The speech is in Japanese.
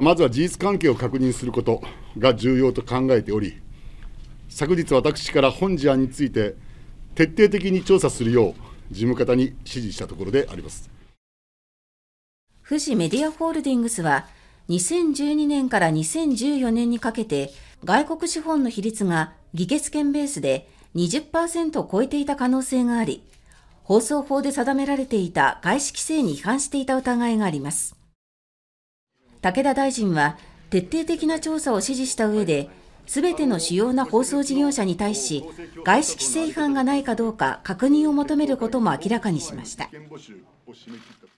まずは事実関係を確認することが重要と考えており、昨日、私から本事案について、徹底的に調査するよう、事務方に指示したところであります富士メディアホールディングスは、2012年から2014年にかけて、外国資本の比率が議決権ベースで20%を超えていた可能性があり、放送法で定められていた外資規制に違反していた疑いがあります。武田大臣は徹底的な調査を指示した上で全ての主要な放送事業者に対し外資規制違反がないかどうか確認を求めることも明らかにしました。